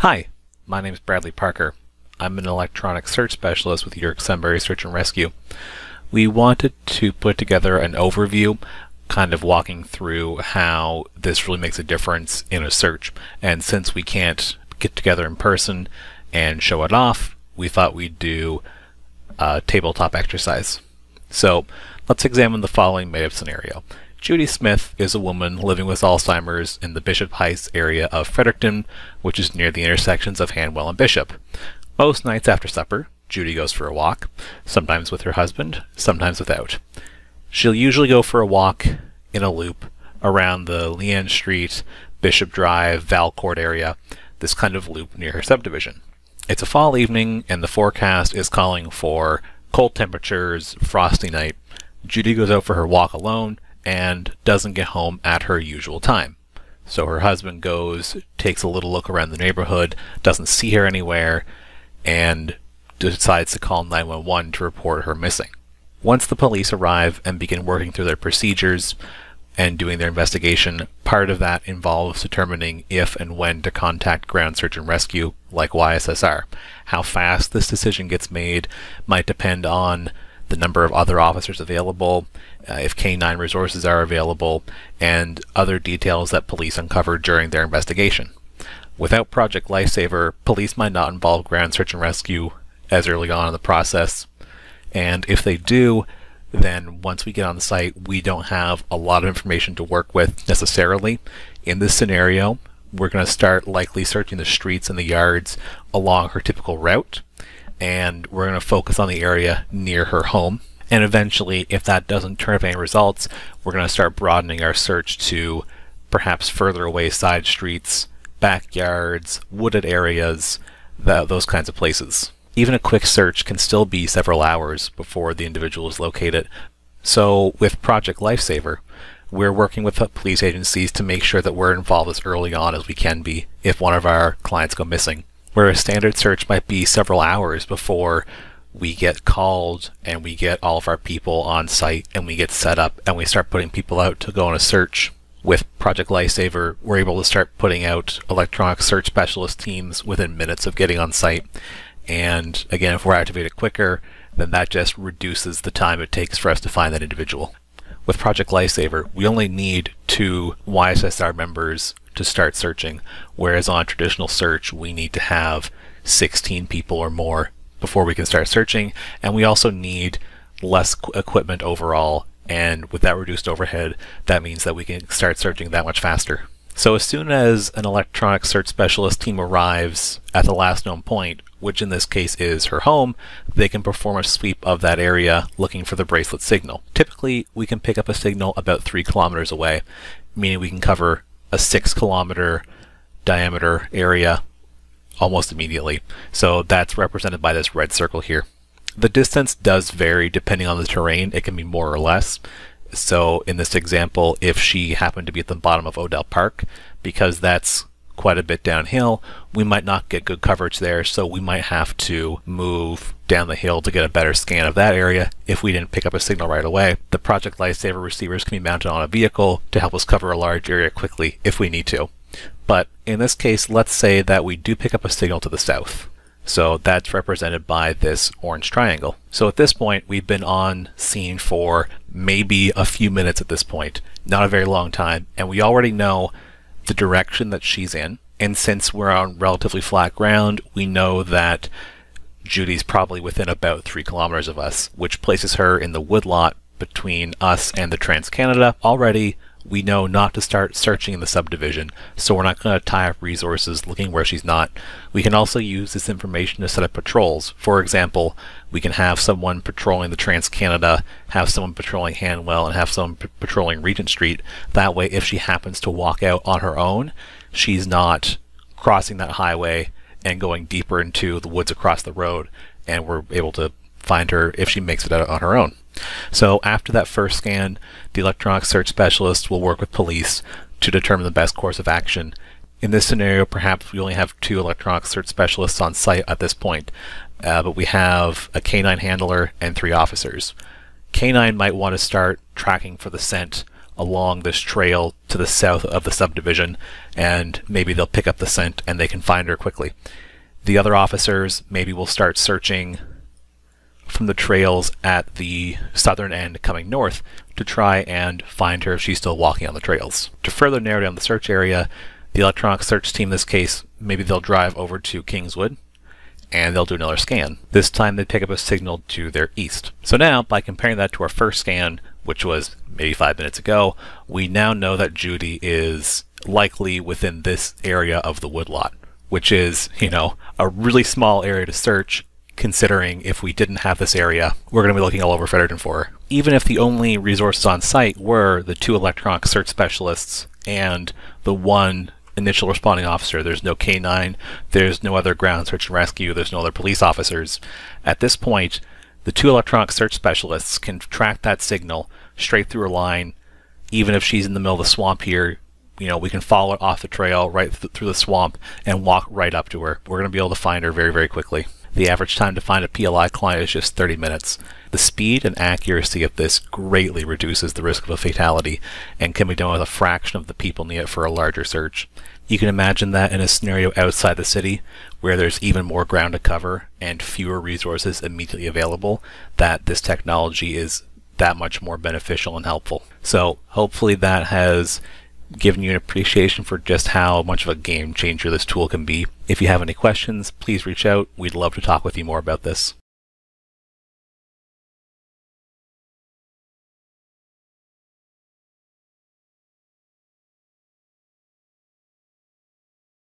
Hi, my name is Bradley Parker. I'm an electronic search specialist with York Sunbury Search and Rescue. We wanted to put together an overview, kind of walking through how this really makes a difference in a search. And since we can't get together in person and show it off, we thought we'd do a tabletop exercise. So let's examine the following made-up scenario. Judy Smith is a woman living with Alzheimer's in the Bishop Heights area of Fredericton, which is near the intersections of Hanwell and Bishop. Most nights after supper, Judy goes for a walk, sometimes with her husband, sometimes without. She'll usually go for a walk in a loop around the Leanne Street, Bishop Drive, Valcourt area, this kind of loop near her subdivision. It's a fall evening, and the forecast is calling for cold temperatures, frosty night. Judy goes out for her walk alone, and doesn't get home at her usual time. So her husband goes, takes a little look around the neighborhood, doesn't see her anywhere, and decides to call 911 to report her missing. Once the police arrive and begin working through their procedures and doing their investigation, part of that involves determining if and when to contact ground search and rescue, like YSSR. How fast this decision gets made might depend on the number of other officers available, uh, if canine resources are available, and other details that police uncovered during their investigation. Without Project Lifesaver, police might not involve ground search and rescue as early on in the process, and if they do, then once we get on the site, we don't have a lot of information to work with necessarily. In this scenario, we're going to start likely searching the streets and the yards along her typical route and we're going to focus on the area near her home. And eventually, if that doesn't turn up any results, we're going to start broadening our search to perhaps further away side streets, backyards, wooded areas, those kinds of places. Even a quick search can still be several hours before the individual is located. So with Project Lifesaver, we're working with police agencies to make sure that we're involved as early on as we can be if one of our clients go missing where a standard search might be several hours before we get called and we get all of our people on site and we get set up and we start putting people out to go on a search. With Project Lifesaver, we're able to start putting out electronic search specialist teams within minutes of getting on site. And again, if we're activated quicker, then that just reduces the time it takes for us to find that individual. With Project Lifesaver, we only need two YSSR members to start searching. Whereas on traditional search, we need to have 16 people or more before we can start searching. And we also need less equipment overall. And with that reduced overhead, that means that we can start searching that much faster. So as soon as an electronic search specialist team arrives at the last known point, which in this case is her home, they can perform a sweep of that area looking for the bracelet signal. Typically, we can pick up a signal about 3 kilometers away, meaning we can cover a six kilometer diameter area almost immediately. So that's represented by this red circle here. The distance does vary depending on the terrain. It can be more or less. So in this example, if she happened to be at the bottom of Odell Park, because that's quite a bit downhill, we might not get good coverage there. So we might have to move down the hill to get a better scan of that area if we didn't pick up a signal right away. The Project Lifesaver receivers can be mounted on a vehicle to help us cover a large area quickly if we need to. But in this case, let's say that we do pick up a signal to the south. So that's represented by this orange triangle. So at this point, we've been on scene for maybe a few minutes at this point, not a very long time, and we already know the direction that she's in. And since we're on relatively flat ground, we know that Judy's probably within about three kilometers of us, which places her in the woodlot between us and the Trans Canada. Already, we know not to start searching in the subdivision, so we're not going to tie up resources looking where she's not. We can also use this information to set up patrols. For example, we can have someone patrolling the Trans Canada, have someone patrolling Hanwell, and have someone patrolling Regent Street. That way, if she happens to walk out on her own, she's not crossing that highway and going deeper into the woods across the road, and we're able to find her if she makes it out on her own. So after that first scan, the electronic search specialist will work with police to determine the best course of action. In this scenario, perhaps we only have two electronic search specialists on site at this point, uh, but we have a canine handler and three officers. Canine might want to start tracking for the scent along this trail to the south of the subdivision, and maybe they'll pick up the scent and they can find her quickly. The other officers maybe will start searching from the trails at the southern end coming north to try and find her if she's still walking on the trails. To further narrow down the search area, the electronic search team, in this case, maybe they'll drive over to Kingswood and they'll do another scan. This time they pick up a signal to their east. So now, by comparing that to our first scan, which was maybe five minutes ago, we now know that Judy is likely within this area of the woodlot, which is, you know, a really small area to search, considering if we didn't have this area, we're going to be looking all over Fredericton for her. Even if the only resources on site were the two electronic search specialists and the one initial responding officer. There's no K9, there's no other ground search and rescue, there's no other police officers. At this point, the two electronic search specialists can track that signal straight through a line, even if she's in the middle of the swamp here. You know, we can follow it off the trail right th through the swamp and walk right up to her. We're going to be able to find her very, very quickly. The average time to find a PLI client is just 30 minutes. The speed and accuracy of this greatly reduces the risk of a fatality and can be done with a fraction of the people needed for a larger search. You can imagine that in a scenario outside the city, where there's even more ground to cover and fewer resources immediately available, that this technology is that much more beneficial and helpful. So hopefully that has given you an appreciation for just how much of a game changer this tool can be. If you have any questions, please reach out. We'd love to talk with you more about this.